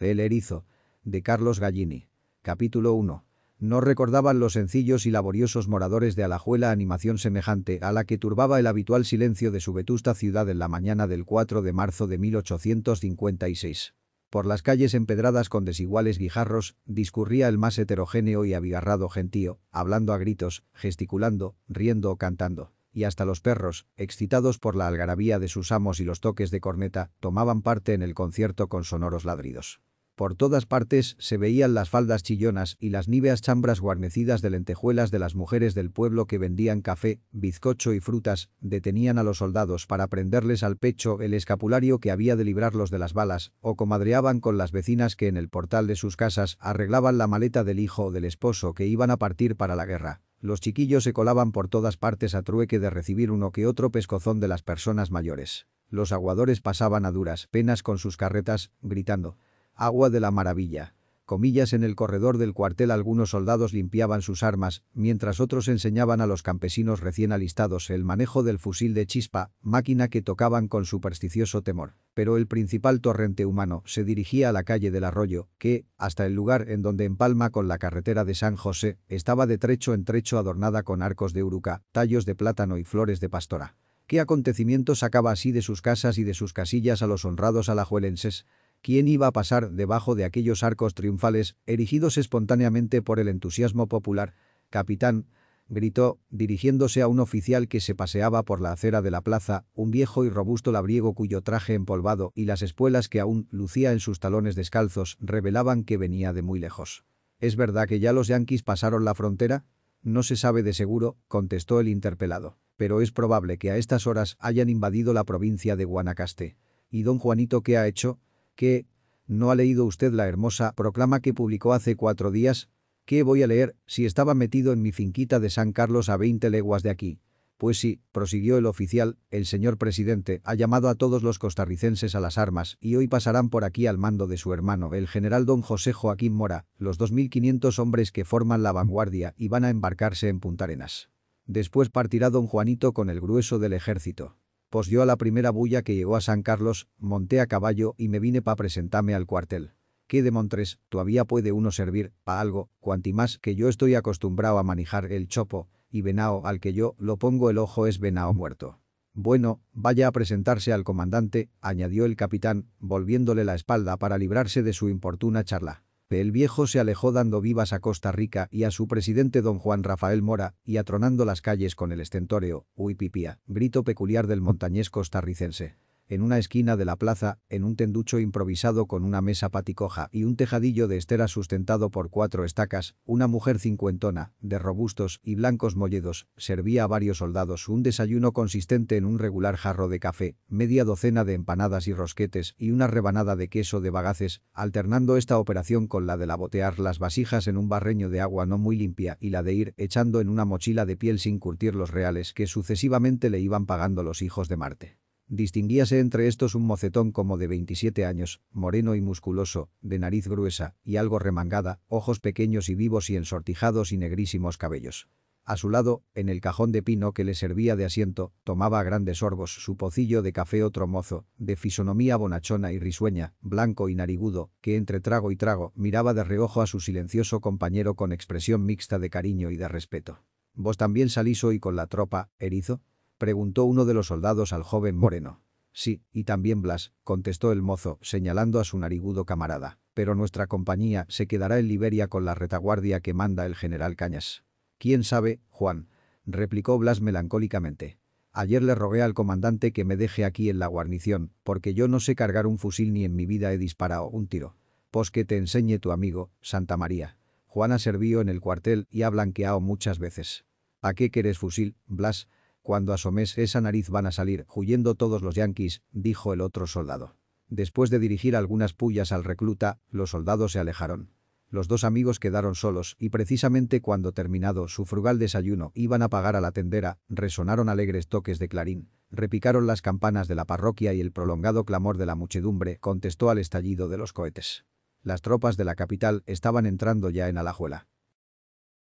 El erizo. De Carlos Gallini. Capítulo 1. No recordaban los sencillos y laboriosos moradores de Alajuela animación semejante a la que turbaba el habitual silencio de su vetusta ciudad en la mañana del 4 de marzo de 1856. Por las calles empedradas con desiguales guijarros discurría el más heterogéneo y abigarrado gentío, hablando a gritos, gesticulando, riendo o cantando y hasta los perros, excitados por la algarabía de sus amos y los toques de corneta, tomaban parte en el concierto con sonoros ladridos. Por todas partes se veían las faldas chillonas y las níveas chambras guarnecidas de lentejuelas de las mujeres del pueblo que vendían café, bizcocho y frutas, detenían a los soldados para prenderles al pecho el escapulario que había de librarlos de las balas, o comadreaban con las vecinas que en el portal de sus casas arreglaban la maleta del hijo o del esposo que iban a partir para la guerra. Los chiquillos se colaban por todas partes a trueque de recibir uno que otro pescozón de las personas mayores. Los aguadores pasaban a duras penas con sus carretas, gritando «¡Agua de la maravilla!» comillas en el corredor del cuartel algunos soldados limpiaban sus armas, mientras otros enseñaban a los campesinos recién alistados el manejo del fusil de chispa, máquina que tocaban con supersticioso temor. Pero el principal torrente humano se dirigía a la calle del arroyo, que, hasta el lugar en donde empalma con la carretera de San José, estaba de trecho en trecho adornada con arcos de uruca, tallos de plátano y flores de pastora. ¿Qué acontecimiento sacaba así de sus casas y de sus casillas a los honrados alajuelenses? ¿Quién iba a pasar debajo de aquellos arcos triunfales, erigidos espontáneamente por el entusiasmo popular? Capitán, gritó, dirigiéndose a un oficial que se paseaba por la acera de la plaza, un viejo y robusto labriego cuyo traje empolvado y las espuelas que aún lucía en sus talones descalzos revelaban que venía de muy lejos. ¿Es verdad que ya los yanquis pasaron la frontera? No se sabe de seguro, contestó el interpelado, pero es probable que a estas horas hayan invadido la provincia de Guanacaste. ¿Y don Juanito qué ha hecho? ¿Qué? ¿no ha leído usted la hermosa proclama que publicó hace cuatro días? ¿Qué voy a leer si estaba metido en mi finquita de San Carlos a 20 leguas de aquí? Pues sí, prosiguió el oficial, el señor presidente ha llamado a todos los costarricenses a las armas y hoy pasarán por aquí al mando de su hermano, el general don José Joaquín Mora, los 2.500 hombres que forman la vanguardia y van a embarcarse en Puntarenas. Después partirá don Juanito con el grueso del ejército. Pues yo a la primera bulla que llegó a San Carlos, monté a caballo y me vine pa' presentarme al cuartel. Qué de Montres, todavía puede uno servir pa' algo, cuanti más que yo estoy acostumbrado a manejar el chopo, y venao al que yo lo pongo el ojo es venao muerto. Bueno, vaya a presentarse al comandante, añadió el capitán, volviéndole la espalda para librarse de su importuna charla. El viejo se alejó dando vivas a Costa Rica y a su presidente don Juan Rafael Mora y atronando las calles con el estentóreo, uy pipía, grito peculiar del montañés costarricense en una esquina de la plaza, en un tenducho improvisado con una mesa paticoja y un tejadillo de estera sustentado por cuatro estacas, una mujer cincuentona, de robustos y blancos molledos, servía a varios soldados un desayuno consistente en un regular jarro de café, media docena de empanadas y rosquetes y una rebanada de queso de bagaces, alternando esta operación con la de labotear las vasijas en un barreño de agua no muy limpia y la de ir echando en una mochila de piel sin curtir los reales que sucesivamente le iban pagando los hijos de Marte. Distinguíase entre estos un mocetón como de 27 años, moreno y musculoso, de nariz gruesa y algo remangada, ojos pequeños y vivos y ensortijados y negrísimos cabellos. A su lado, en el cajón de pino que le servía de asiento, tomaba a grandes sorbos su pocillo de café otro mozo, de fisonomía bonachona y risueña, blanco y narigudo, que entre trago y trago miraba de reojo a su silencioso compañero con expresión mixta de cariño y de respeto. ¿Vos también salís hoy con la tropa, erizo? Preguntó uno de los soldados al joven moreno. Sí, y también Blas, contestó el mozo, señalando a su narigudo camarada. Pero nuestra compañía se quedará en Liberia con la retaguardia que manda el general Cañas. ¿Quién sabe, Juan? replicó Blas melancólicamente. Ayer le rogué al comandante que me deje aquí en la guarnición, porque yo no sé cargar un fusil ni en mi vida he disparado un tiro. Pues que te enseñe tu amigo, Santa María. Juan ha servido en el cuartel y ha blanqueado muchas veces. ¿A qué querés fusil, Blas? Cuando asomes esa nariz van a salir huyendo todos los yanquis, dijo el otro soldado. Después de dirigir algunas pullas al recluta, los soldados se alejaron. Los dos amigos quedaron solos y precisamente cuando terminado su frugal desayuno iban a pagar a la tendera, resonaron alegres toques de clarín. Repicaron las campanas de la parroquia y el prolongado clamor de la muchedumbre contestó al estallido de los cohetes. Las tropas de la capital estaban entrando ya en Alajuela.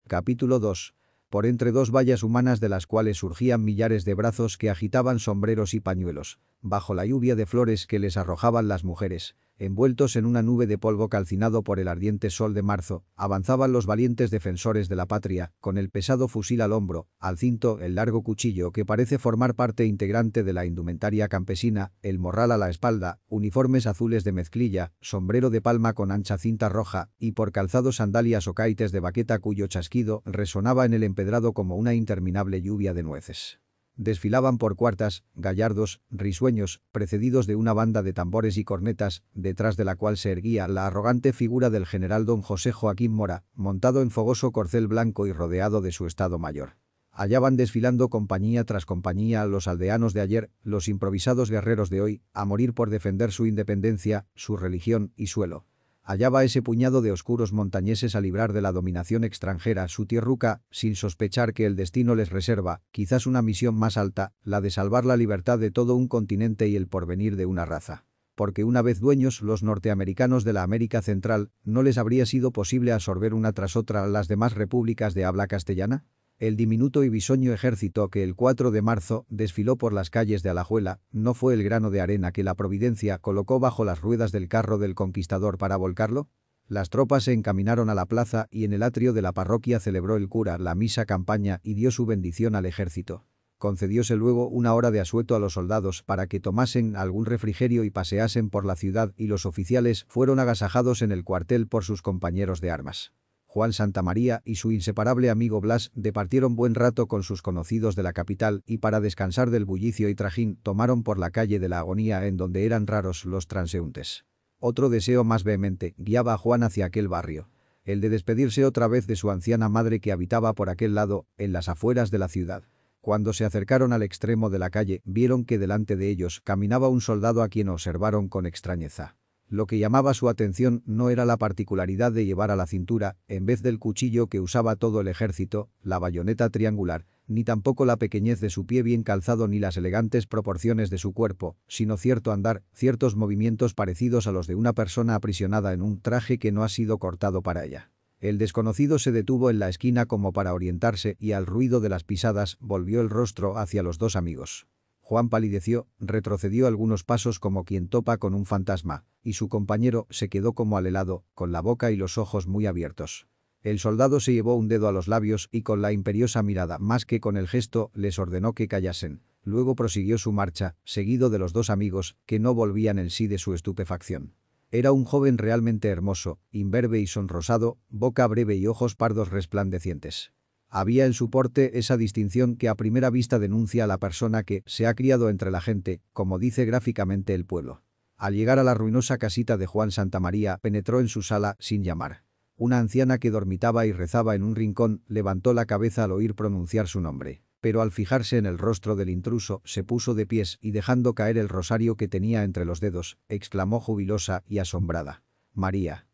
Capítulo 2 por entre dos vallas humanas de las cuales surgían millares de brazos que agitaban sombreros y pañuelos, bajo la lluvia de flores que les arrojaban las mujeres, envueltos en una nube de polvo calcinado por el ardiente sol de marzo, avanzaban los valientes defensores de la patria, con el pesado fusil al hombro, al cinto el largo cuchillo que parece formar parte integrante de la indumentaria campesina, el morral a la espalda, uniformes azules de mezclilla, sombrero de palma con ancha cinta roja, y por calzado sandalias o caites de baqueta cuyo chasquido resonaba en el empedrado como una interminable lluvia de nueces. Desfilaban por cuartas, gallardos, risueños, precedidos de una banda de tambores y cornetas, detrás de la cual se erguía la arrogante figura del general don José Joaquín Mora, montado en fogoso corcel blanco y rodeado de su estado mayor. Allá van desfilando compañía tras compañía los aldeanos de ayer, los improvisados guerreros de hoy, a morir por defender su independencia, su religión y suelo. Allá va ese puñado de oscuros montañeses a librar de la dominación extranjera su tierruca, sin sospechar que el destino les reserva, quizás una misión más alta, la de salvar la libertad de todo un continente y el porvenir de una raza. Porque una vez dueños los norteamericanos de la América Central, ¿no les habría sido posible absorber una tras otra las demás repúblicas de habla castellana? El diminuto y bisoño ejército que el 4 de marzo desfiló por las calles de Alajuela no fue el grano de arena que la providencia colocó bajo las ruedas del carro del conquistador para volcarlo. Las tropas se encaminaron a la plaza y en el atrio de la parroquia celebró el cura la misa campaña y dio su bendición al ejército concedióse luego una hora de asueto a los soldados para que tomasen algún refrigerio y paseasen por la ciudad y los oficiales fueron agasajados en el cuartel por sus compañeros de armas. Juan María y su inseparable amigo Blas departieron buen rato con sus conocidos de la capital y para descansar del bullicio y trajín tomaron por la calle de la agonía en donde eran raros los transeúntes. Otro deseo más vehemente guiaba a Juan hacia aquel barrio, el de despedirse otra vez de su anciana madre que habitaba por aquel lado, en las afueras de la ciudad. Cuando se acercaron al extremo de la calle, vieron que delante de ellos caminaba un soldado a quien observaron con extrañeza. Lo que llamaba su atención no era la particularidad de llevar a la cintura, en vez del cuchillo que usaba todo el ejército, la bayoneta triangular, ni tampoco la pequeñez de su pie bien calzado ni las elegantes proporciones de su cuerpo, sino cierto andar, ciertos movimientos parecidos a los de una persona aprisionada en un traje que no ha sido cortado para ella. El desconocido se detuvo en la esquina como para orientarse y al ruido de las pisadas volvió el rostro hacia los dos amigos. Juan palideció, retrocedió algunos pasos como quien topa con un fantasma, y su compañero se quedó como al helado, con la boca y los ojos muy abiertos. El soldado se llevó un dedo a los labios y con la imperiosa mirada más que con el gesto les ordenó que callasen. Luego prosiguió su marcha, seguido de los dos amigos, que no volvían en sí de su estupefacción. Era un joven realmente hermoso, imberbe y sonrosado, boca breve y ojos pardos resplandecientes había en su porte esa distinción que a primera vista denuncia a la persona que se ha criado entre la gente, como dice gráficamente el pueblo. Al llegar a la ruinosa casita de Juan Santa María, penetró en su sala sin llamar. Una anciana que dormitaba y rezaba en un rincón levantó la cabeza al oír pronunciar su nombre, pero al fijarse en el rostro del intruso se puso de pies y dejando caer el rosario que tenía entre los dedos, exclamó jubilosa y asombrada. María.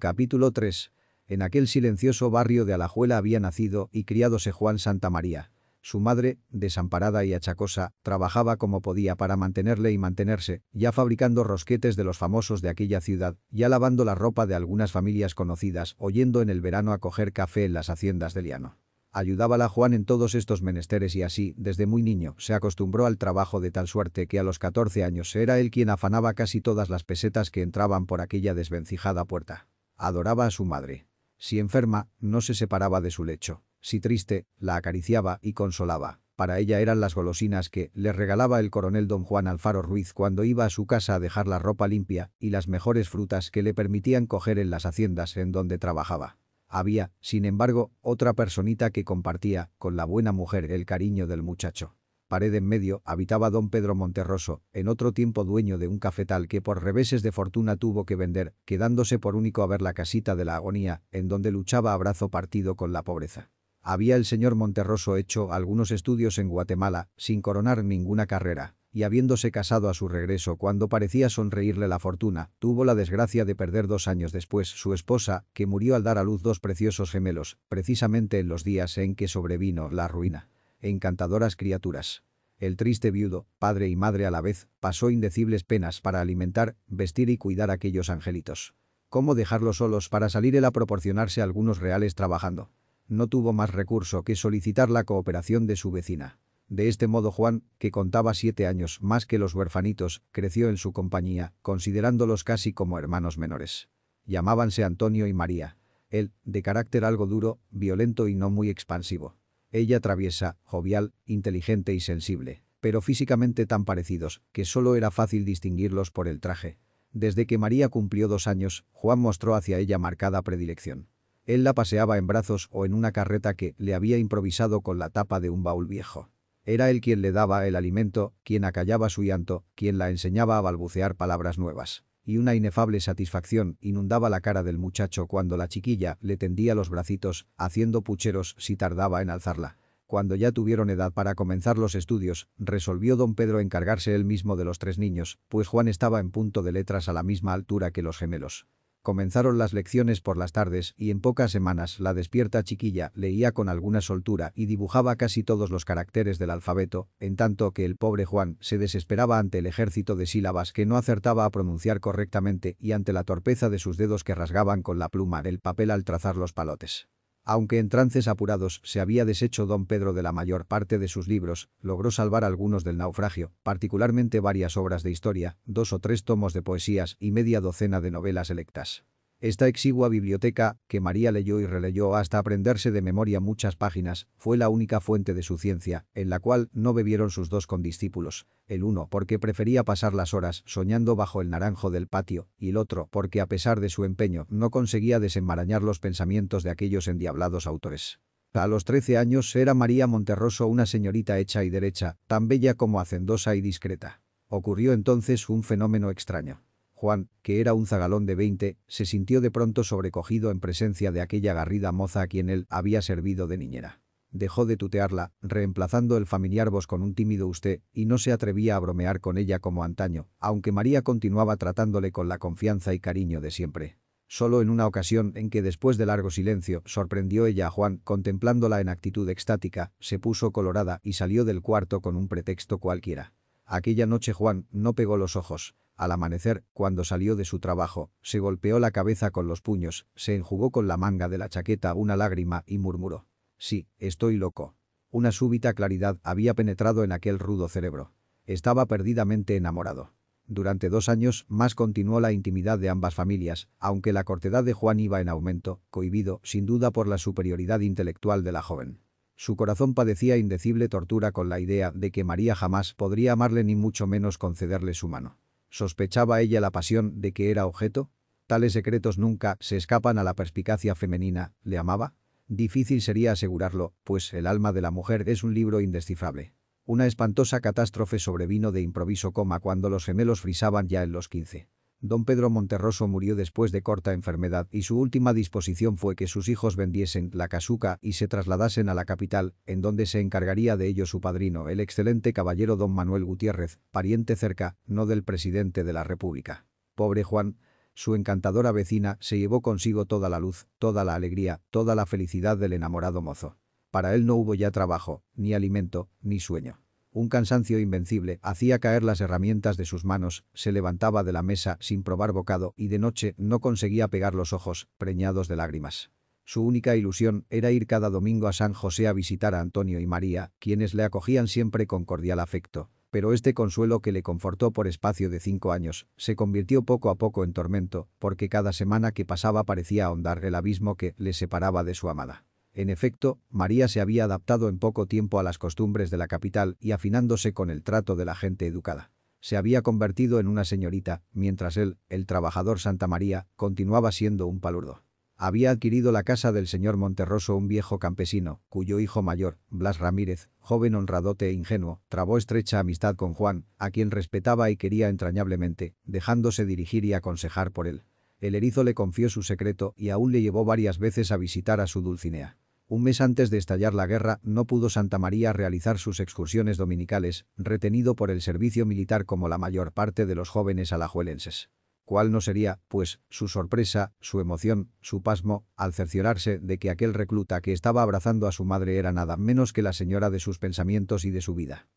Capítulo 3 en aquel silencioso barrio de Alajuela había nacido y criádose Juan Santa María. Su madre, desamparada y achacosa, trabajaba como podía para mantenerle y mantenerse, ya fabricando rosquetes de los famosos de aquella ciudad, ya lavando la ropa de algunas familias conocidas oyendo en el verano a coger café en las haciendas de Liano. Ayudábala Juan en todos estos menesteres y así, desde muy niño, se acostumbró al trabajo de tal suerte que a los 14 años era él quien afanaba casi todas las pesetas que entraban por aquella desvencijada puerta. Adoraba a su madre, si enferma, no se separaba de su lecho. Si triste, la acariciaba y consolaba. Para ella eran las golosinas que le regalaba el coronel don Juan Alfaro Ruiz cuando iba a su casa a dejar la ropa limpia y las mejores frutas que le permitían coger en las haciendas en donde trabajaba. Había, sin embargo, otra personita que compartía con la buena mujer el cariño del muchacho pared en medio, habitaba don Pedro Monterroso, en otro tiempo dueño de un cafetal que por reveses de fortuna tuvo que vender, quedándose por único a ver la casita de la agonía, en donde luchaba a brazo partido con la pobreza. Había el señor Monterroso hecho algunos estudios en Guatemala, sin coronar ninguna carrera, y habiéndose casado a su regreso cuando parecía sonreírle la fortuna, tuvo la desgracia de perder dos años después su esposa, que murió al dar a luz dos preciosos gemelos, precisamente en los días en que sobrevino la ruina encantadoras criaturas. El triste viudo, padre y madre a la vez, pasó indecibles penas para alimentar, vestir y cuidar a aquellos angelitos. ¿Cómo dejarlos solos para salir él a proporcionarse algunos reales trabajando? No tuvo más recurso que solicitar la cooperación de su vecina. De este modo Juan, que contaba siete años más que los huerfanitos, creció en su compañía, considerándolos casi como hermanos menores. Llamábanse Antonio y María. Él, de carácter algo duro, violento y no muy expansivo. Ella traviesa, jovial, inteligente y sensible, pero físicamente tan parecidos que solo era fácil distinguirlos por el traje. Desde que María cumplió dos años, Juan mostró hacia ella marcada predilección. Él la paseaba en brazos o en una carreta que le había improvisado con la tapa de un baúl viejo. Era él quien le daba el alimento, quien acallaba su llanto, quien la enseñaba a balbucear palabras nuevas y una inefable satisfacción inundaba la cara del muchacho cuando la chiquilla le tendía los bracitos, haciendo pucheros si tardaba en alzarla. Cuando ya tuvieron edad para comenzar los estudios, resolvió don Pedro encargarse él mismo de los tres niños, pues Juan estaba en punto de letras a la misma altura que los gemelos. Comenzaron las lecciones por las tardes y en pocas semanas la despierta chiquilla leía con alguna soltura y dibujaba casi todos los caracteres del alfabeto, en tanto que el pobre Juan se desesperaba ante el ejército de sílabas que no acertaba a pronunciar correctamente y ante la torpeza de sus dedos que rasgaban con la pluma del papel al trazar los palotes. Aunque en trances apurados se había deshecho don Pedro de la mayor parte de sus libros, logró salvar algunos del naufragio, particularmente varias obras de historia, dos o tres tomos de poesías y media docena de novelas electas. Esta exigua biblioteca, que María leyó y releyó hasta aprenderse de memoria muchas páginas, fue la única fuente de su ciencia, en la cual no bebieron sus dos condiscípulos, el uno porque prefería pasar las horas soñando bajo el naranjo del patio, y el otro porque a pesar de su empeño no conseguía desenmarañar los pensamientos de aquellos endiablados autores. A los 13 años era María Monterroso una señorita hecha y derecha, tan bella como hacendosa y discreta. Ocurrió entonces un fenómeno extraño. Juan, que era un zagalón de 20, se sintió de pronto sobrecogido en presencia de aquella garrida moza a quien él había servido de niñera. Dejó de tutearla, reemplazando el familiar vos con un tímido usted, y no se atrevía a bromear con ella como antaño, aunque María continuaba tratándole con la confianza y cariño de siempre. Solo en una ocasión en que después de largo silencio sorprendió ella a Juan contemplándola en actitud extática, se puso colorada y salió del cuarto con un pretexto cualquiera. Aquella noche Juan no pegó los ojos, al amanecer, cuando salió de su trabajo, se golpeó la cabeza con los puños, se enjugó con la manga de la chaqueta una lágrima y murmuró. Sí, estoy loco. Una súbita claridad había penetrado en aquel rudo cerebro. Estaba perdidamente enamorado. Durante dos años más continuó la intimidad de ambas familias, aunque la cortedad de Juan iba en aumento, cohibido sin duda por la superioridad intelectual de la joven. Su corazón padecía indecible tortura con la idea de que María jamás podría amarle ni mucho menos concederle su mano. ¿Sospechaba ella la pasión de que era objeto? Tales secretos nunca se escapan a la perspicacia femenina, ¿le amaba? Difícil sería asegurarlo, pues el alma de la mujer es un libro indescifrable. Una espantosa catástrofe sobrevino de improviso coma cuando los gemelos frisaban ya en los quince. Don Pedro Monterroso murió después de corta enfermedad y su última disposición fue que sus hijos vendiesen la casuca y se trasladasen a la capital, en donde se encargaría de ello su padrino, el excelente caballero don Manuel Gutiérrez, pariente cerca, no del presidente de la República. Pobre Juan, su encantadora vecina se llevó consigo toda la luz, toda la alegría, toda la felicidad del enamorado mozo. Para él no hubo ya trabajo, ni alimento, ni sueño. Un cansancio invencible hacía caer las herramientas de sus manos, se levantaba de la mesa sin probar bocado y de noche no conseguía pegar los ojos, preñados de lágrimas. Su única ilusión era ir cada domingo a San José a visitar a Antonio y María, quienes le acogían siempre con cordial afecto. Pero este consuelo que le confortó por espacio de cinco años se convirtió poco a poco en tormento, porque cada semana que pasaba parecía ahondar el abismo que le separaba de su amada. En efecto, María se había adaptado en poco tiempo a las costumbres de la capital y afinándose con el trato de la gente educada. Se había convertido en una señorita, mientras él, el trabajador Santa María, continuaba siendo un palurdo. Había adquirido la casa del señor Monterroso un viejo campesino, cuyo hijo mayor, Blas Ramírez, joven honradote e ingenuo, trabó estrecha amistad con Juan, a quien respetaba y quería entrañablemente, dejándose dirigir y aconsejar por él. El erizo le confió su secreto y aún le llevó varias veces a visitar a su Dulcinea. Un mes antes de estallar la guerra, no pudo Santa María realizar sus excursiones dominicales, retenido por el servicio militar como la mayor parte de los jóvenes alajuelenses. ¿Cuál no sería, pues, su sorpresa, su emoción, su pasmo, al cerciorarse de que aquel recluta que estaba abrazando a su madre era nada menos que la señora de sus pensamientos y de su vida?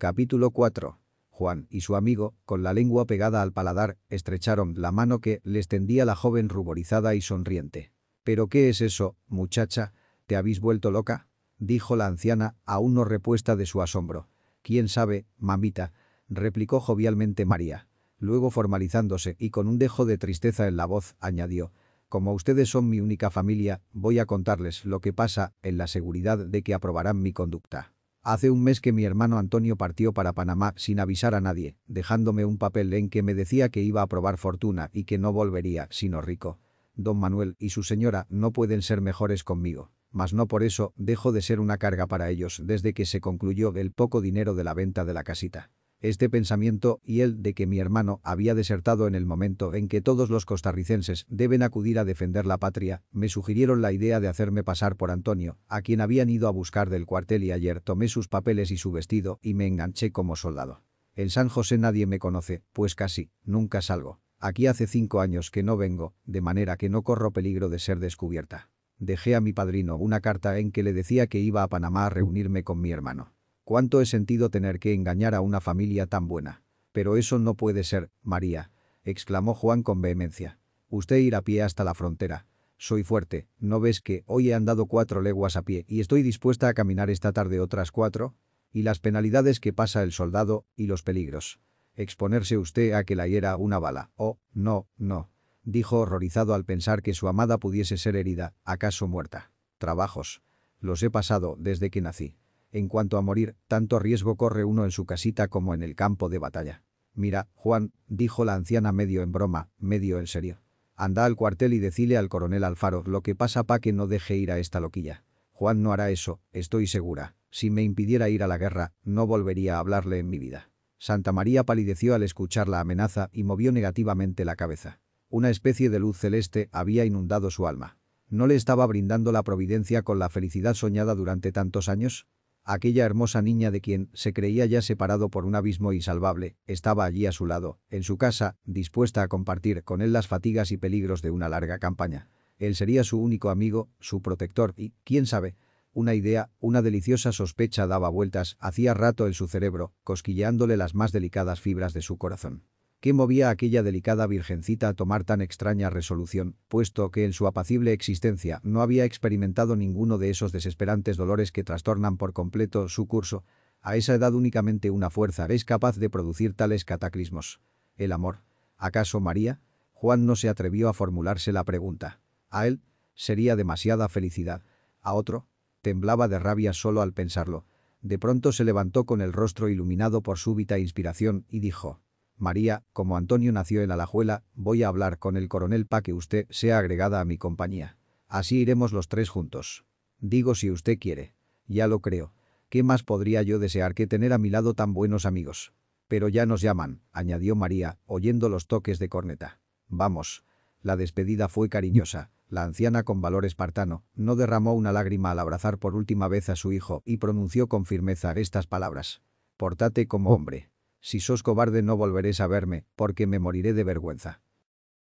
Capítulo 4. Juan y su amigo, con la lengua pegada al paladar, estrecharon la mano que les tendía la joven ruborizada y sonriente. ¿Pero qué es eso, muchacha? ¿Te habéis vuelto loca? dijo la anciana, aún no repuesta de su asombro. ¿Quién sabe, mamita? replicó jovialmente María. Luego formalizándose y con un dejo de tristeza en la voz, añadió, como ustedes son mi única familia, voy a contarles lo que pasa en la seguridad de que aprobarán mi conducta. Hace un mes que mi hermano Antonio partió para Panamá sin avisar a nadie, dejándome un papel en que me decía que iba a probar fortuna y que no volvería sino rico don Manuel y su señora no pueden ser mejores conmigo, mas no por eso dejo de ser una carga para ellos desde que se concluyó el poco dinero de la venta de la casita. Este pensamiento y el de que mi hermano había desertado en el momento en que todos los costarricenses deben acudir a defender la patria, me sugirieron la idea de hacerme pasar por Antonio, a quien habían ido a buscar del cuartel y ayer tomé sus papeles y su vestido y me enganché como soldado. En San José nadie me conoce, pues casi, nunca salgo. Aquí hace cinco años que no vengo, de manera que no corro peligro de ser descubierta. Dejé a mi padrino una carta en que le decía que iba a Panamá a reunirme con mi hermano. ¿Cuánto he sentido tener que engañar a una familia tan buena? Pero eso no puede ser, María, exclamó Juan con vehemencia. Usted irá a pie hasta la frontera. Soy fuerte, ¿no ves que hoy he andado cuatro leguas a pie y estoy dispuesta a caminar esta tarde otras cuatro? Y las penalidades que pasa el soldado, y los peligros exponerse usted a que la hiera una bala. Oh, no, no, dijo horrorizado al pensar que su amada pudiese ser herida, acaso muerta. Trabajos. Los he pasado desde que nací. En cuanto a morir, tanto riesgo corre uno en su casita como en el campo de batalla. Mira, Juan, dijo la anciana medio en broma, medio en serio. Anda al cuartel y decile al coronel Alfaro lo que pasa para que no deje ir a esta loquilla. Juan no hará eso, estoy segura. Si me impidiera ir a la guerra, no volvería a hablarle en mi vida. Santa María palideció al escuchar la amenaza y movió negativamente la cabeza. Una especie de luz celeste había inundado su alma. ¿No le estaba brindando la providencia con la felicidad soñada durante tantos años? Aquella hermosa niña de quien se creía ya separado por un abismo insalvable, estaba allí a su lado, en su casa, dispuesta a compartir con él las fatigas y peligros de una larga campaña. Él sería su único amigo, su protector y, quién sabe, una idea, una deliciosa sospecha daba vueltas hacía rato en su cerebro, cosquilleándole las más delicadas fibras de su corazón. ¿Qué movía a aquella delicada virgencita a tomar tan extraña resolución, puesto que en su apacible existencia no había experimentado ninguno de esos desesperantes dolores que trastornan por completo su curso? A esa edad únicamente una fuerza es capaz de producir tales cataclismos. El amor. ¿Acaso María? Juan no se atrevió a formularse la pregunta. A él, sería demasiada felicidad. A otro, Temblaba de rabia solo al pensarlo. De pronto se levantó con el rostro iluminado por súbita inspiración y dijo. María, como Antonio nació en Alajuela, voy a hablar con el coronel para que usted sea agregada a mi compañía. Así iremos los tres juntos. Digo si usted quiere. Ya lo creo. ¿Qué más podría yo desear que tener a mi lado tan buenos amigos? Pero ya nos llaman, añadió María, oyendo los toques de corneta. Vamos. La despedida fue cariñosa, la anciana con valor espartano no derramó una lágrima al abrazar por última vez a su hijo y pronunció con firmeza estas palabras. «Portate como oh. hombre. Si sos cobarde no volveréis a verme, porque me moriré de vergüenza».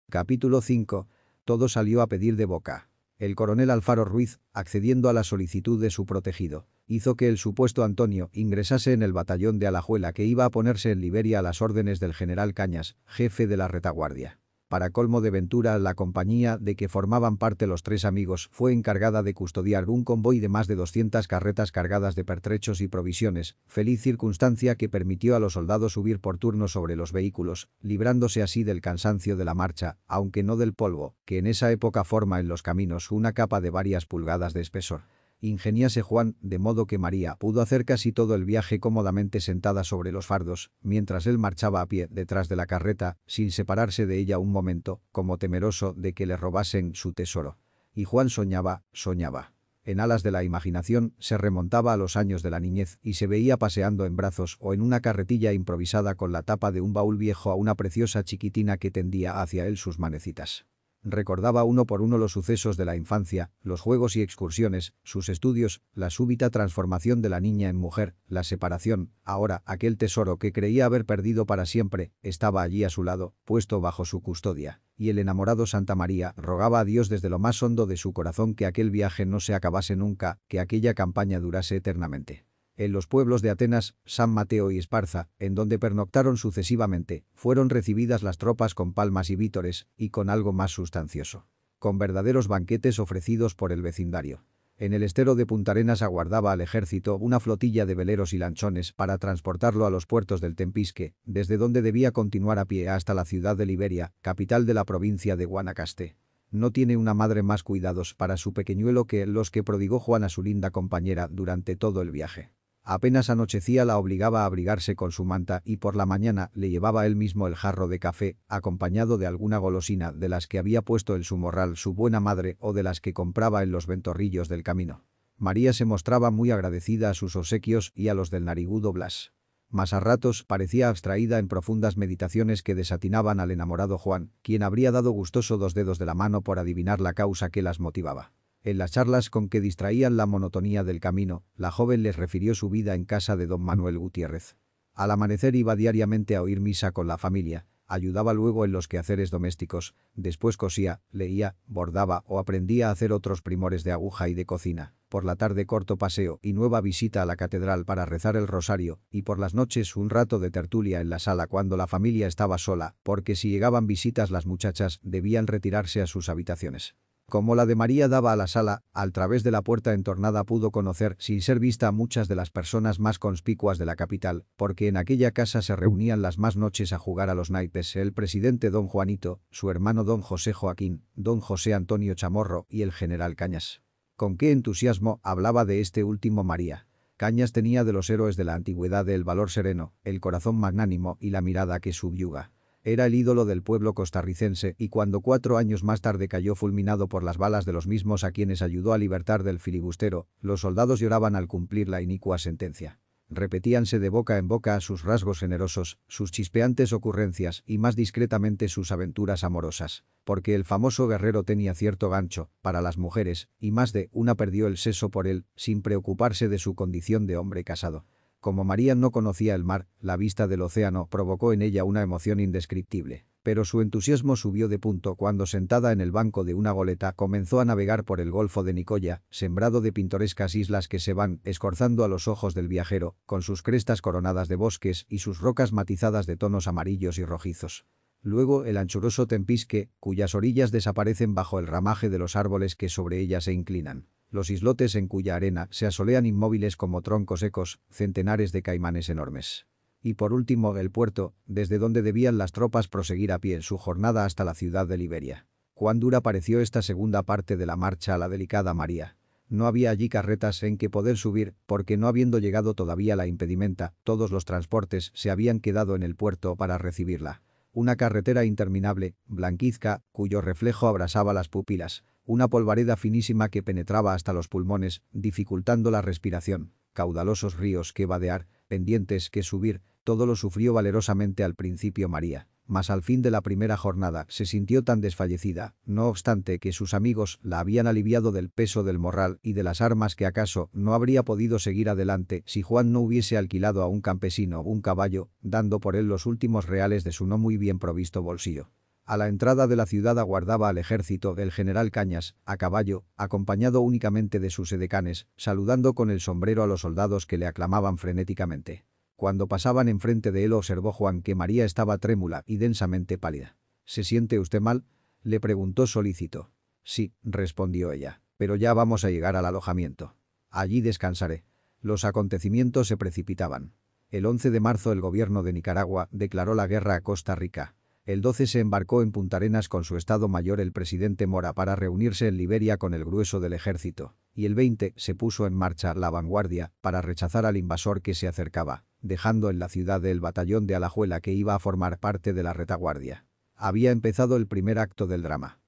Capítulo 5. Todo salió a pedir de boca. El coronel Alfaro Ruiz, accediendo a la solicitud de su protegido, hizo que el supuesto Antonio ingresase en el batallón de Alajuela que iba a ponerse en Liberia a las órdenes del general Cañas, jefe de la retaguardia. Para colmo de ventura, la compañía de que formaban parte los tres amigos fue encargada de custodiar un convoy de más de 200 carretas cargadas de pertrechos y provisiones, feliz circunstancia que permitió a los soldados subir por turno sobre los vehículos, librándose así del cansancio de la marcha, aunque no del polvo, que en esa época forma en los caminos una capa de varias pulgadas de espesor ingeniase Juan, de modo que María pudo hacer casi todo el viaje cómodamente sentada sobre los fardos, mientras él marchaba a pie detrás de la carreta, sin separarse de ella un momento, como temeroso de que le robasen su tesoro. Y Juan soñaba, soñaba. En alas de la imaginación se remontaba a los años de la niñez y se veía paseando en brazos o en una carretilla improvisada con la tapa de un baúl viejo a una preciosa chiquitina que tendía hacia él sus manecitas. Recordaba uno por uno los sucesos de la infancia, los juegos y excursiones, sus estudios, la súbita transformación de la niña en mujer, la separación, ahora aquel tesoro que creía haber perdido para siempre, estaba allí a su lado, puesto bajo su custodia. Y el enamorado Santa María rogaba a Dios desde lo más hondo de su corazón que aquel viaje no se acabase nunca, que aquella campaña durase eternamente en los pueblos de Atenas, San Mateo y Esparza, en donde pernoctaron sucesivamente, fueron recibidas las tropas con palmas y vítores, y con algo más sustancioso. Con verdaderos banquetes ofrecidos por el vecindario. En el estero de Puntarenas aguardaba al ejército una flotilla de veleros y lanchones para transportarlo a los puertos del Tempisque, desde donde debía continuar a pie hasta la ciudad de Liberia, capital de la provincia de Guanacaste. No tiene una madre más cuidados para su pequeñuelo que los que prodigó Juana su linda compañera durante todo el viaje. Apenas anochecía la obligaba a abrigarse con su manta y por la mañana le llevaba él mismo el jarro de café, acompañado de alguna golosina de las que había puesto en su morral su buena madre o de las que compraba en los ventorrillos del camino. María se mostraba muy agradecida a sus obsequios y a los del narigudo Blas. Mas a ratos parecía abstraída en profundas meditaciones que desatinaban al enamorado Juan, quien habría dado gustoso dos dedos de la mano por adivinar la causa que las motivaba. En las charlas con que distraían la monotonía del camino, la joven les refirió su vida en casa de don Manuel Gutiérrez. Al amanecer iba diariamente a oír misa con la familia, ayudaba luego en los quehaceres domésticos, después cosía, leía, bordaba o aprendía a hacer otros primores de aguja y de cocina. Por la tarde corto paseo y nueva visita a la catedral para rezar el rosario, y por las noches un rato de tertulia en la sala cuando la familia estaba sola, porque si llegaban visitas las muchachas debían retirarse a sus habitaciones como la de María daba a la sala, al través de la puerta entornada pudo conocer sin ser vista a muchas de las personas más conspicuas de la capital, porque en aquella casa se reunían las más noches a jugar a los naipes el presidente don Juanito, su hermano don José Joaquín, don José Antonio Chamorro y el general Cañas. Con qué entusiasmo hablaba de este último María. Cañas tenía de los héroes de la antigüedad el valor sereno, el corazón magnánimo y la mirada que subyuga. Era el ídolo del pueblo costarricense y cuando cuatro años más tarde cayó fulminado por las balas de los mismos a quienes ayudó a libertar del filibustero, los soldados lloraban al cumplir la inicua sentencia. Repetíanse de boca en boca sus rasgos generosos, sus chispeantes ocurrencias y más discretamente sus aventuras amorosas, porque el famoso guerrero tenía cierto gancho para las mujeres y más de una perdió el seso por él sin preocuparse de su condición de hombre casado. Como María no conocía el mar, la vista del océano provocó en ella una emoción indescriptible. Pero su entusiasmo subió de punto cuando sentada en el banco de una goleta comenzó a navegar por el golfo de Nicoya, sembrado de pintorescas islas que se van escorzando a los ojos del viajero, con sus crestas coronadas de bosques y sus rocas matizadas de tonos amarillos y rojizos. Luego el anchuroso tempisque, cuyas orillas desaparecen bajo el ramaje de los árboles que sobre ella se inclinan los islotes en cuya arena se asolean inmóviles como troncos secos, centenares de caimanes enormes. Y por último el puerto, desde donde debían las tropas proseguir a pie su jornada hasta la ciudad de Liberia. Cuán dura pareció esta segunda parte de la marcha a la delicada María. No había allí carretas en que poder subir, porque no habiendo llegado todavía la impedimenta, todos los transportes se habían quedado en el puerto para recibirla una carretera interminable, blanquizca, cuyo reflejo abrasaba las pupilas, una polvareda finísima que penetraba hasta los pulmones, dificultando la respiración, caudalosos ríos que vadear, pendientes que subir, todo lo sufrió valerosamente al principio María, mas al fin de la primera jornada se sintió tan desfallecida, no obstante que sus amigos la habían aliviado del peso del morral y de las armas que acaso no habría podido seguir adelante si Juan no hubiese alquilado a un campesino un caballo, dando por él los últimos reales de su no muy bien provisto bolsillo. A la entrada de la ciudad aguardaba al ejército el general Cañas, a caballo, acompañado únicamente de sus edecanes, saludando con el sombrero a los soldados que le aclamaban frenéticamente. Cuando pasaban enfrente de él observó Juan que María estaba trémula y densamente pálida. ¿Se siente usted mal? le preguntó solícito. Sí, respondió ella, pero ya vamos a llegar al alojamiento. Allí descansaré. Los acontecimientos se precipitaban. El 11 de marzo el gobierno de Nicaragua declaró la guerra a Costa Rica. El 12 se embarcó en puntarenas con su Estado Mayor el presidente Mora para reunirse en Liberia con el grueso del ejército, y el 20 se puso en marcha la vanguardia para rechazar al invasor que se acercaba, dejando en la ciudad el batallón de Alajuela que iba a formar parte de la retaguardia. Había empezado el primer acto del drama.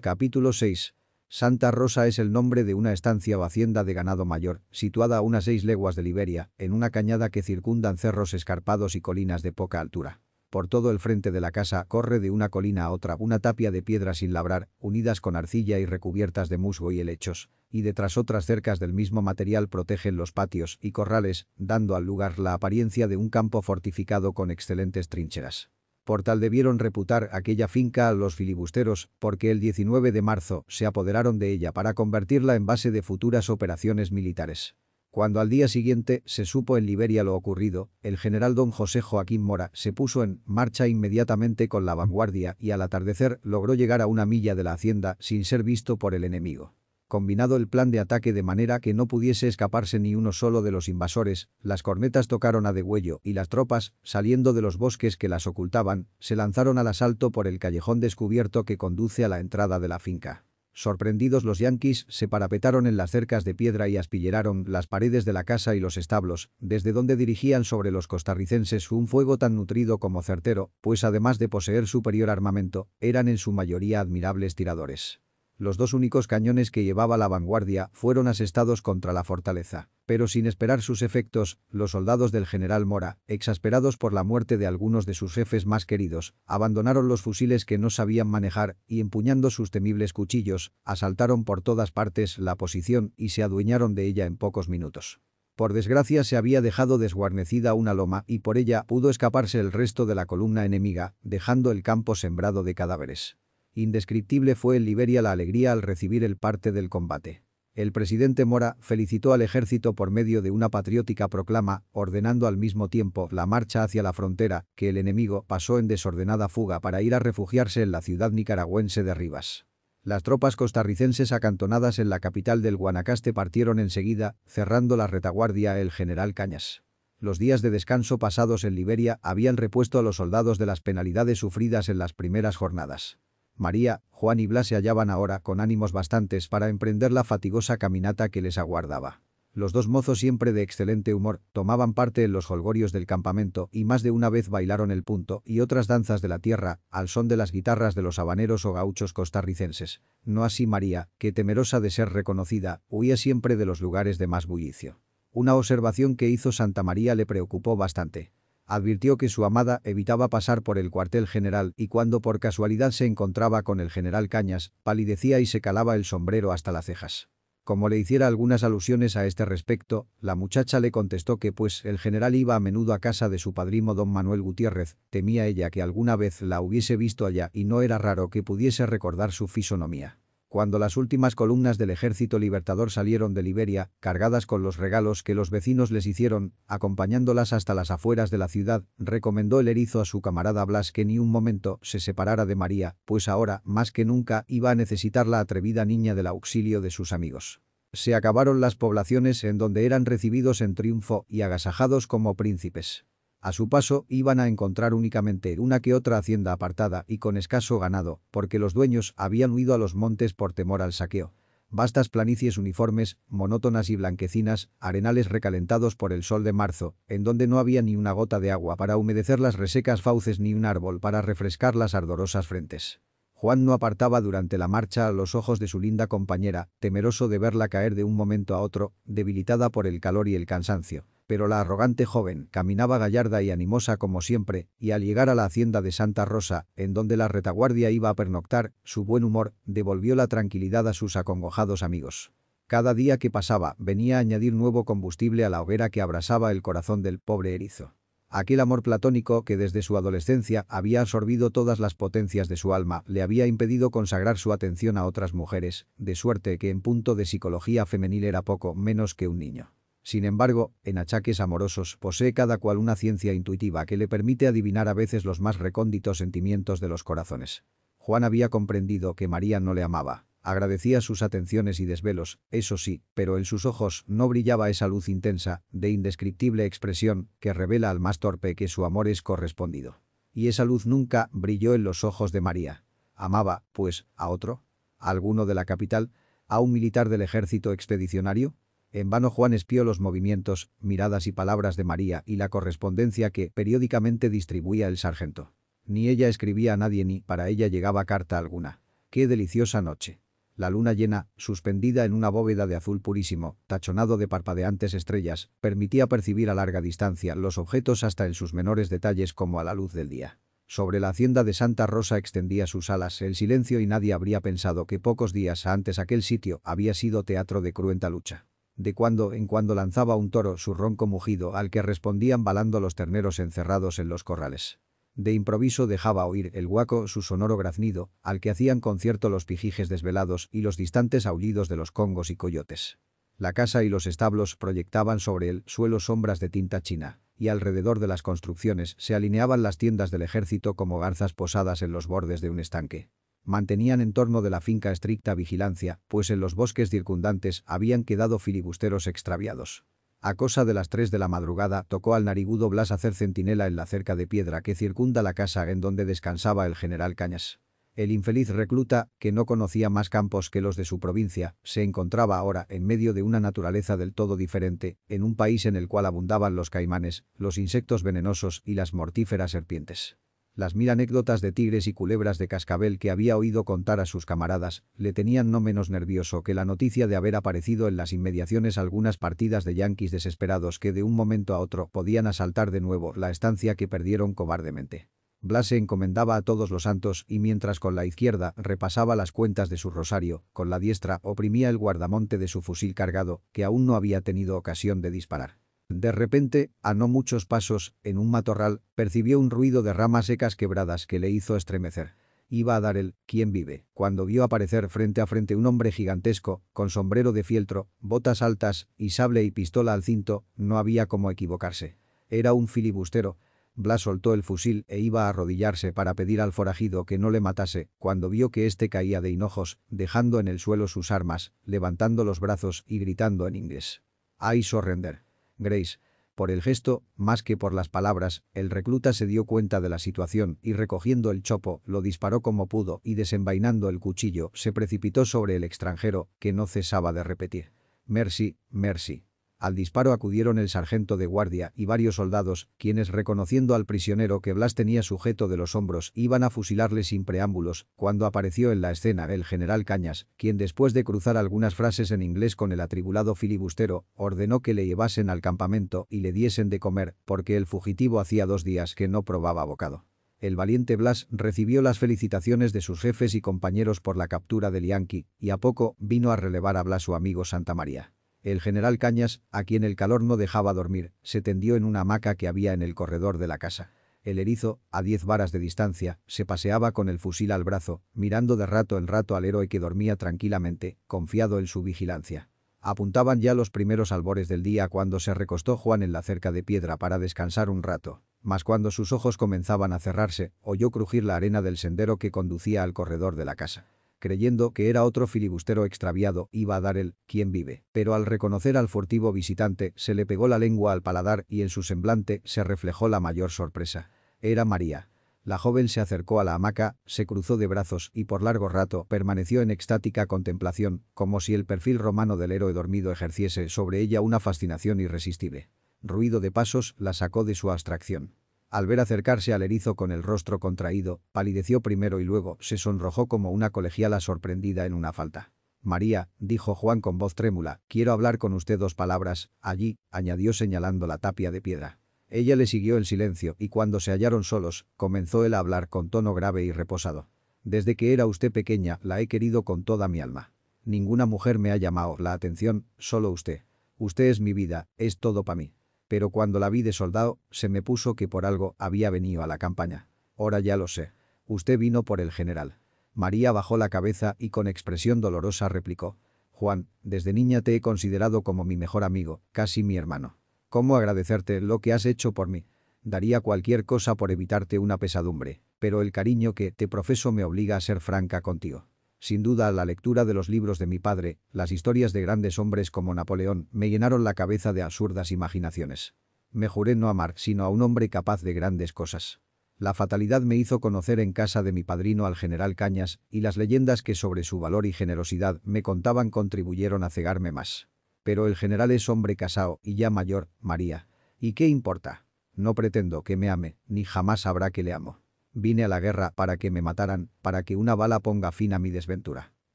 Capítulo 6. Santa Rosa es el nombre de una estancia o hacienda de ganado mayor, situada a unas seis leguas de Liberia, en una cañada que circundan cerros escarpados y colinas de poca altura. Por todo el frente de la casa corre de una colina a otra una tapia de piedra sin labrar, unidas con arcilla y recubiertas de musgo y helechos, y detrás otras cercas del mismo material protegen los patios y corrales, dando al lugar la apariencia de un campo fortificado con excelentes trincheras. Por tal debieron reputar aquella finca a los filibusteros, porque el 19 de marzo se apoderaron de ella para convertirla en base de futuras operaciones militares. Cuando al día siguiente se supo en Liberia lo ocurrido, el general don José Joaquín Mora se puso en marcha inmediatamente con la vanguardia y al atardecer logró llegar a una milla de la hacienda sin ser visto por el enemigo. Combinado el plan de ataque de manera que no pudiese escaparse ni uno solo de los invasores, las cornetas tocaron a degüello y las tropas, saliendo de los bosques que las ocultaban, se lanzaron al asalto por el callejón descubierto que conduce a la entrada de la finca. Sorprendidos los yanquis se parapetaron en las cercas de piedra y aspilleraron las paredes de la casa y los establos, desde donde dirigían sobre los costarricenses un fuego tan nutrido como certero, pues además de poseer superior armamento, eran en su mayoría admirables tiradores. Los dos únicos cañones que llevaba la vanguardia fueron asestados contra la fortaleza. Pero sin esperar sus efectos, los soldados del general Mora, exasperados por la muerte de algunos de sus jefes más queridos, abandonaron los fusiles que no sabían manejar y empuñando sus temibles cuchillos, asaltaron por todas partes la posición y se adueñaron de ella en pocos minutos. Por desgracia se había dejado desguarnecida una loma y por ella pudo escaparse el resto de la columna enemiga, dejando el campo sembrado de cadáveres. Indescriptible fue en Liberia la alegría al recibir el parte del combate. El presidente Mora felicitó al ejército por medio de una patriótica proclama, ordenando al mismo tiempo la marcha hacia la frontera, que el enemigo pasó en desordenada fuga para ir a refugiarse en la ciudad nicaragüense de Rivas. Las tropas costarricenses acantonadas en la capital del Guanacaste partieron enseguida, cerrando la retaguardia el general Cañas. Los días de descanso pasados en Liberia habían repuesto a los soldados de las penalidades sufridas en las primeras jornadas. María, Juan y Blas se hallaban ahora con ánimos bastantes para emprender la fatigosa caminata que les aguardaba. Los dos mozos siempre de excelente humor tomaban parte en los holgorios del campamento y más de una vez bailaron el punto y otras danzas de la tierra al son de las guitarras de los habaneros o gauchos costarricenses. No así María, que temerosa de ser reconocida, huía siempre de los lugares de más bullicio. Una observación que hizo Santa María le preocupó bastante advirtió que su amada evitaba pasar por el cuartel general y cuando por casualidad se encontraba con el general Cañas, palidecía y se calaba el sombrero hasta las cejas. Como le hiciera algunas alusiones a este respecto, la muchacha le contestó que pues el general iba a menudo a casa de su padrino don Manuel Gutiérrez, temía ella que alguna vez la hubiese visto allá y no era raro que pudiese recordar su fisonomía cuando las últimas columnas del ejército libertador salieron de Liberia, cargadas con los regalos que los vecinos les hicieron, acompañándolas hasta las afueras de la ciudad, recomendó el erizo a su camarada Blas que ni un momento se separara de María, pues ahora, más que nunca, iba a necesitar la atrevida niña del auxilio de sus amigos. Se acabaron las poblaciones en donde eran recibidos en triunfo y agasajados como príncipes. A su paso iban a encontrar únicamente una que otra hacienda apartada y con escaso ganado, porque los dueños habían huido a los montes por temor al saqueo. Vastas planicies uniformes, monótonas y blanquecinas, arenales recalentados por el sol de marzo, en donde no había ni una gota de agua para humedecer las resecas fauces ni un árbol para refrescar las ardorosas frentes. Juan no apartaba durante la marcha los ojos de su linda compañera, temeroso de verla caer de un momento a otro, debilitada por el calor y el cansancio. Pero la arrogante joven caminaba gallarda y animosa como siempre, y al llegar a la hacienda de Santa Rosa, en donde la retaguardia iba a pernoctar, su buen humor devolvió la tranquilidad a sus acongojados amigos. Cada día que pasaba venía a añadir nuevo combustible a la hoguera que abrasaba el corazón del pobre erizo. Aquel amor platónico que desde su adolescencia había absorbido todas las potencias de su alma le había impedido consagrar su atención a otras mujeres, de suerte que en punto de psicología femenil era poco menos que un niño. Sin embargo, en achaques amorosos posee cada cual una ciencia intuitiva que le permite adivinar a veces los más recónditos sentimientos de los corazones. Juan había comprendido que María no le amaba. Agradecía sus atenciones y desvelos, eso sí, pero en sus ojos no brillaba esa luz intensa, de indescriptible expresión, que revela al más torpe que su amor es correspondido. Y esa luz nunca brilló en los ojos de María. Amaba, pues, a otro, a alguno de la capital, a un militar del ejército expedicionario, en vano Juan espió los movimientos, miradas y palabras de María y la correspondencia que periódicamente distribuía el sargento. Ni ella escribía a nadie ni para ella llegaba carta alguna. ¡Qué deliciosa noche! La luna llena, suspendida en una bóveda de azul purísimo, tachonado de parpadeantes estrellas, permitía percibir a larga distancia los objetos hasta en sus menores detalles como a la luz del día. Sobre la hacienda de Santa Rosa extendía sus alas el silencio y nadie habría pensado que pocos días antes aquel sitio había sido teatro de cruenta lucha. De cuando en cuando lanzaba un toro su ronco mugido al que respondían balando los terneros encerrados en los corrales. De improviso dejaba oír el huaco su sonoro graznido, al que hacían concierto los pijijes desvelados y los distantes aullidos de los congos y coyotes. La casa y los establos proyectaban sobre el suelo sombras de tinta china, y alrededor de las construcciones se alineaban las tiendas del ejército como garzas posadas en los bordes de un estanque mantenían en torno de la finca estricta vigilancia, pues en los bosques circundantes habían quedado filibusteros extraviados. A cosa de las 3 de la madrugada tocó al narigudo Blas hacer centinela en la cerca de piedra que circunda la casa en donde descansaba el general Cañas. El infeliz recluta, que no conocía más campos que los de su provincia, se encontraba ahora en medio de una naturaleza del todo diferente, en un país en el cual abundaban los caimanes, los insectos venenosos y las mortíferas serpientes. Las mil anécdotas de tigres y culebras de cascabel que había oído contar a sus camaradas le tenían no menos nervioso que la noticia de haber aparecido en las inmediaciones algunas partidas de yanquis desesperados que de un momento a otro podían asaltar de nuevo la estancia que perdieron cobardemente. Blas se encomendaba a todos los santos y mientras con la izquierda repasaba las cuentas de su rosario, con la diestra oprimía el guardamonte de su fusil cargado, que aún no había tenido ocasión de disparar. De repente, a no muchos pasos, en un matorral, percibió un ruido de ramas secas quebradas que le hizo estremecer. Iba a dar el «¿Quién vive?», cuando vio aparecer frente a frente un hombre gigantesco, con sombrero de fieltro, botas altas y sable y pistola al cinto, no había cómo equivocarse. Era un filibustero. Blas soltó el fusil e iba a arrodillarse para pedir al forajido que no le matase, cuando vio que éste caía de hinojos, dejando en el suelo sus armas, levantando los brazos y gritando en inglés. «¡Ay, surrender!» Grace. Por el gesto, más que por las palabras, el recluta se dio cuenta de la situación y recogiendo el chopo, lo disparó como pudo y desenvainando el cuchillo, se precipitó sobre el extranjero, que no cesaba de repetir. Mercy, Mercy. Al disparo acudieron el sargento de guardia y varios soldados, quienes reconociendo al prisionero que Blas tenía sujeto de los hombros iban a fusilarle sin preámbulos, cuando apareció en la escena el general Cañas, quien después de cruzar algunas frases en inglés con el atribulado filibustero, ordenó que le llevasen al campamento y le diesen de comer, porque el fugitivo hacía dos días que no probaba bocado el valiente Blas recibió las felicitaciones de sus jefes y compañeros por la captura del Yankee, y a poco vino a relevar a Blas su amigo Santa María. El general Cañas, a quien el calor no dejaba dormir, se tendió en una hamaca que había en el corredor de la casa. El erizo, a diez varas de distancia, se paseaba con el fusil al brazo, mirando de rato en rato al héroe que dormía tranquilamente, confiado en su vigilancia. Apuntaban ya los primeros albores del día cuando se recostó Juan en la cerca de piedra para descansar un rato. Mas cuando sus ojos comenzaban a cerrarse, oyó crujir la arena del sendero que conducía al corredor de la casa creyendo que era otro filibustero extraviado, iba a dar el «¿Quién vive?». Pero al reconocer al furtivo visitante, se le pegó la lengua al paladar y en su semblante se reflejó la mayor sorpresa. Era María. La joven se acercó a la hamaca, se cruzó de brazos y por largo rato permaneció en extática contemplación, como si el perfil romano del héroe dormido ejerciese sobre ella una fascinación irresistible. Ruido de pasos la sacó de su abstracción. Al ver acercarse al erizo con el rostro contraído, palideció primero y luego se sonrojó como una colegiala sorprendida en una falta. María, dijo Juan con voz trémula, quiero hablar con usted dos palabras, allí, añadió señalando la tapia de piedra. Ella le siguió el silencio y cuando se hallaron solos, comenzó él a hablar con tono grave y reposado. Desde que era usted pequeña, la he querido con toda mi alma. Ninguna mujer me ha llamado la atención, solo usted. Usted es mi vida, es todo para mí. Pero cuando la vi de soldado, se me puso que por algo había venido a la campaña. Ahora ya lo sé. Usted vino por el general. María bajó la cabeza y con expresión dolorosa replicó. Juan, desde niña te he considerado como mi mejor amigo, casi mi hermano. ¿Cómo agradecerte lo que has hecho por mí? Daría cualquier cosa por evitarte una pesadumbre, pero el cariño que te profeso me obliga a ser franca contigo. Sin duda, la lectura de los libros de mi padre, las historias de grandes hombres como Napoleón, me llenaron la cabeza de absurdas imaginaciones. Me juré no amar, sino a un hombre capaz de grandes cosas. La fatalidad me hizo conocer en casa de mi padrino al general Cañas, y las leyendas que sobre su valor y generosidad me contaban contribuyeron a cegarme más. Pero el general es hombre casado y ya mayor, María. ¿Y qué importa? No pretendo que me ame, ni jamás sabrá que le amo. Vine a la guerra para que me mataran, para que una bala ponga fin a mi desventura.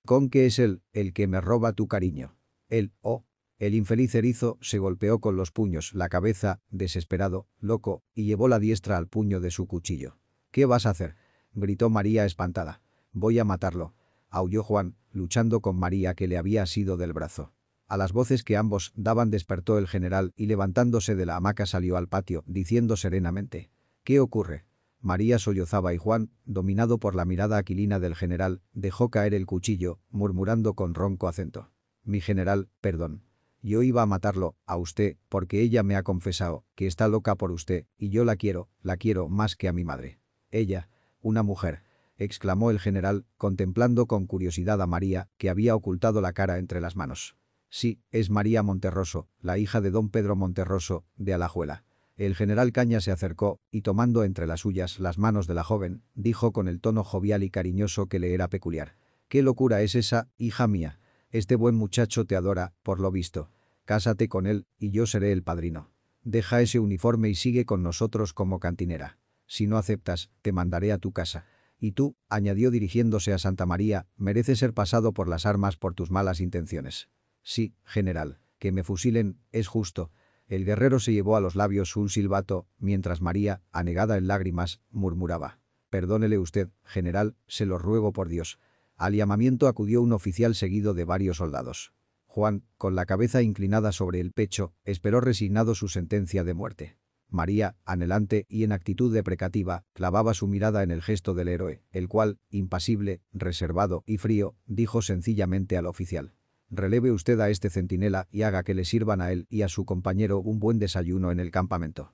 Con qué es él, el que me roba tu cariño. Él, oh. El infeliz erizo se golpeó con los puños la cabeza, desesperado, loco, y llevó la diestra al puño de su cuchillo. ¿Qué vas a hacer? gritó María espantada. Voy a matarlo. Aulló Juan, luchando con María que le había asido del brazo. A las voces que ambos daban despertó el general y levantándose de la hamaca salió al patio, diciendo serenamente. ¿Qué ocurre? María sollozaba y Juan, dominado por la mirada aquilina del general, dejó caer el cuchillo, murmurando con ronco acento. «Mi general, perdón. Yo iba a matarlo, a usted, porque ella me ha confesado que está loca por usted, y yo la quiero, la quiero más que a mi madre. Ella, una mujer», exclamó el general, contemplando con curiosidad a María, que había ocultado la cara entre las manos. Sí, es María Monterroso, la hija de don Pedro Monterroso, de Alajuela. El general Caña se acercó, y tomando entre las suyas las manos de la joven, dijo con el tono jovial y cariñoso que le era peculiar. «¿Qué locura es esa, hija mía? Este buen muchacho te adora, por lo visto. Cásate con él, y yo seré el padrino. Deja ese uniforme y sigue con nosotros como cantinera. Si no aceptas, te mandaré a tu casa». Y tú, añadió dirigiéndose a Santa María, mereces ser pasado por las armas por tus malas intenciones. Sí, general, que me fusilen, es justo, el guerrero se llevó a los labios un silbato, mientras María, anegada en lágrimas, murmuraba. Perdónele usted, general, se lo ruego por Dios. Al llamamiento acudió un oficial seguido de varios soldados. Juan, con la cabeza inclinada sobre el pecho, esperó resignado su sentencia de muerte. María, anhelante y en actitud deprecativa, clavaba su mirada en el gesto del héroe, el cual, impasible, reservado y frío, dijo sencillamente al oficial releve usted a este centinela y haga que le sirvan a él y a su compañero un buen desayuno en el campamento.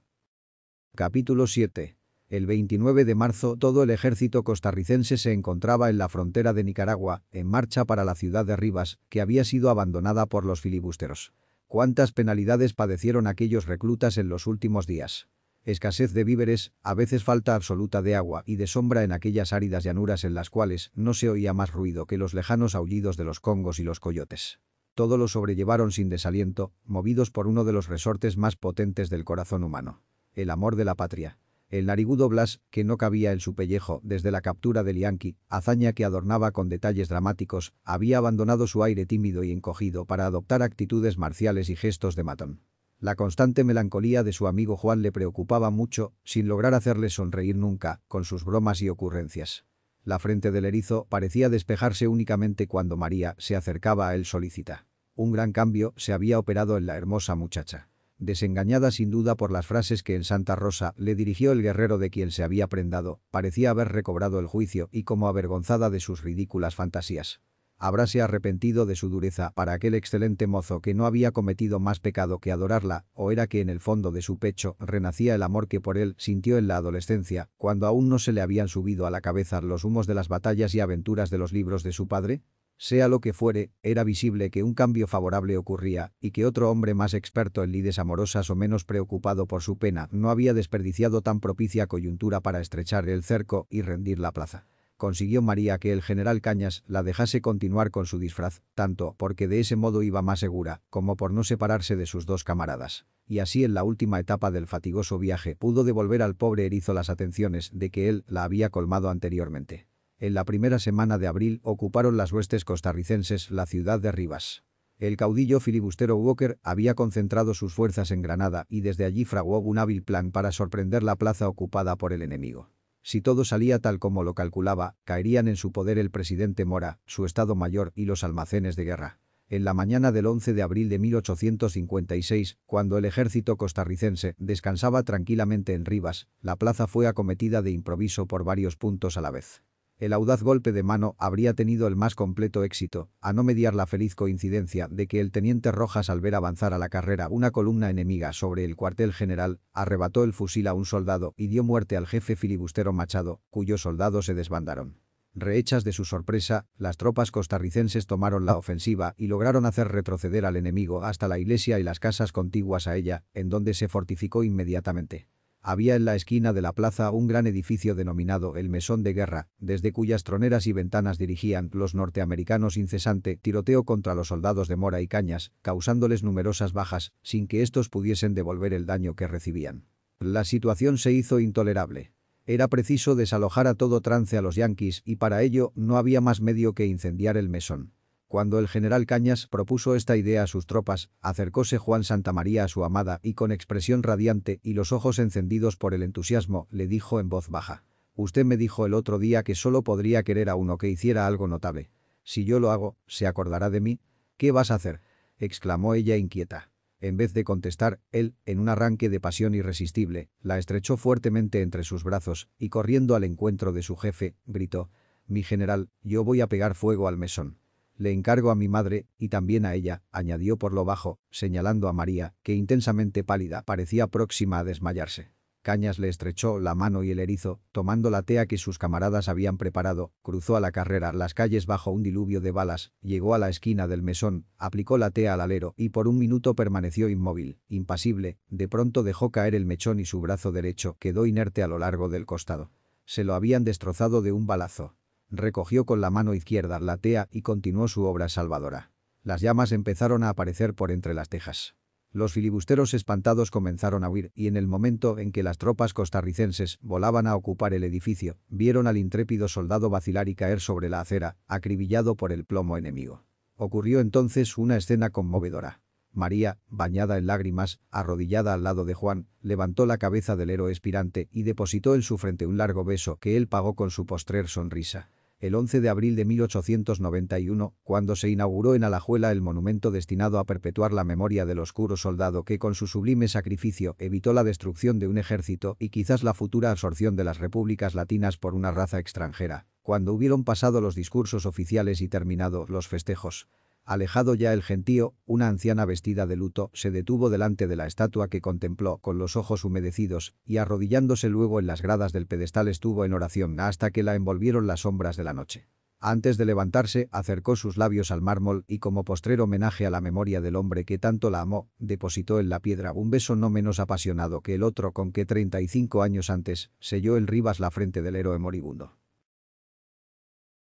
Capítulo 7. El 29 de marzo todo el ejército costarricense se encontraba en la frontera de Nicaragua, en marcha para la ciudad de Rivas, que había sido abandonada por los filibusteros. ¿Cuántas penalidades padecieron aquellos reclutas en los últimos días? escasez de víveres, a veces falta absoluta de agua y de sombra en aquellas áridas llanuras en las cuales no se oía más ruido que los lejanos aullidos de los congos y los coyotes. Todo lo sobrellevaron sin desaliento, movidos por uno de los resortes más potentes del corazón humano. El amor de la patria. El narigudo Blas, que no cabía en su pellejo desde la captura del Yankee, hazaña que adornaba con detalles dramáticos, había abandonado su aire tímido y encogido para adoptar actitudes marciales y gestos de matón. La constante melancolía de su amigo Juan le preocupaba mucho, sin lograr hacerle sonreír nunca, con sus bromas y ocurrencias. La frente del erizo parecía despejarse únicamente cuando María se acercaba a él solícita. Un gran cambio se había operado en la hermosa muchacha. Desengañada sin duda por las frases que en Santa Rosa le dirigió el guerrero de quien se había prendado, parecía haber recobrado el juicio y como avergonzada de sus ridículas fantasías habráse arrepentido de su dureza para aquel excelente mozo que no había cometido más pecado que adorarla, o era que en el fondo de su pecho renacía el amor que por él sintió en la adolescencia, cuando aún no se le habían subido a la cabeza los humos de las batallas y aventuras de los libros de su padre? Sea lo que fuere, era visible que un cambio favorable ocurría y que otro hombre más experto en lides amorosas o menos preocupado por su pena no había desperdiciado tan propicia coyuntura para estrechar el cerco y rendir la plaza consiguió María que el general Cañas la dejase continuar con su disfraz, tanto porque de ese modo iba más segura, como por no separarse de sus dos camaradas. Y así en la última etapa del fatigoso viaje pudo devolver al pobre erizo las atenciones de que él la había colmado anteriormente. En la primera semana de abril ocuparon las huestes costarricenses la ciudad de Rivas. El caudillo filibustero Walker había concentrado sus fuerzas en Granada y desde allí fraguó un hábil plan para sorprender la plaza ocupada por el enemigo. Si todo salía tal como lo calculaba, caerían en su poder el presidente Mora, su Estado Mayor y los almacenes de guerra. En la mañana del 11 de abril de 1856, cuando el ejército costarricense descansaba tranquilamente en Rivas, la plaza fue acometida de improviso por varios puntos a la vez. El audaz golpe de mano habría tenido el más completo éxito, a no mediar la feliz coincidencia de que el teniente Rojas al ver avanzar a la carrera una columna enemiga sobre el cuartel general, arrebató el fusil a un soldado y dio muerte al jefe filibustero Machado, cuyos soldados se desbandaron. Rehechas de su sorpresa, las tropas costarricenses tomaron la ofensiva y lograron hacer retroceder al enemigo hasta la iglesia y las casas contiguas a ella, en donde se fortificó inmediatamente. Había en la esquina de la plaza un gran edificio denominado el Mesón de Guerra, desde cuyas troneras y ventanas dirigían los norteamericanos incesante tiroteo contra los soldados de Mora y Cañas, causándoles numerosas bajas, sin que estos pudiesen devolver el daño que recibían. La situación se hizo intolerable. Era preciso desalojar a todo trance a los yanquis y para ello no había más medio que incendiar el mesón. Cuando el general Cañas propuso esta idea a sus tropas, acercóse Juan Santa María a su amada y con expresión radiante y los ojos encendidos por el entusiasmo, le dijo en voz baja. Usted me dijo el otro día que solo podría querer a uno que hiciera algo notable. Si yo lo hago, ¿se acordará de mí? ¿Qué vas a hacer? exclamó ella inquieta. En vez de contestar, él, en un arranque de pasión irresistible, la estrechó fuertemente entre sus brazos y corriendo al encuentro de su jefe, gritó, «Mi general, yo voy a pegar fuego al mesón». Le encargo a mi madre, y también a ella, añadió por lo bajo, señalando a María, que intensamente pálida parecía próxima a desmayarse. Cañas le estrechó la mano y el erizo, tomando la tea que sus camaradas habían preparado, cruzó a la carrera las calles bajo un diluvio de balas, llegó a la esquina del mesón, aplicó la tea al alero y por un minuto permaneció inmóvil, impasible, de pronto dejó caer el mechón y su brazo derecho quedó inerte a lo largo del costado. Se lo habían destrozado de un balazo. Recogió con la mano izquierda la tea y continuó su obra salvadora. Las llamas empezaron a aparecer por entre las tejas. Los filibusteros espantados comenzaron a huir y en el momento en que las tropas costarricenses volaban a ocupar el edificio, vieron al intrépido soldado vacilar y caer sobre la acera, acribillado por el plomo enemigo. Ocurrió entonces una escena conmovedora. María, bañada en lágrimas, arrodillada al lado de Juan, levantó la cabeza del héroe espirante y depositó en su frente un largo beso que él pagó con su postrer sonrisa el 11 de abril de 1891, cuando se inauguró en Alajuela el monumento destinado a perpetuar la memoria del oscuro soldado que con su sublime sacrificio evitó la destrucción de un ejército y quizás la futura absorción de las repúblicas latinas por una raza extranjera, cuando hubieron pasado los discursos oficiales y terminado los festejos. Alejado ya el gentío, una anciana vestida de luto se detuvo delante de la estatua que contempló con los ojos humedecidos y arrodillándose luego en las gradas del pedestal estuvo en oración hasta que la envolvieron las sombras de la noche. Antes de levantarse, acercó sus labios al mármol y como postrero homenaje a la memoria del hombre que tanto la amó, depositó en la piedra un beso no menos apasionado que el otro con que 35 años antes selló el Rivas la frente del héroe moribundo.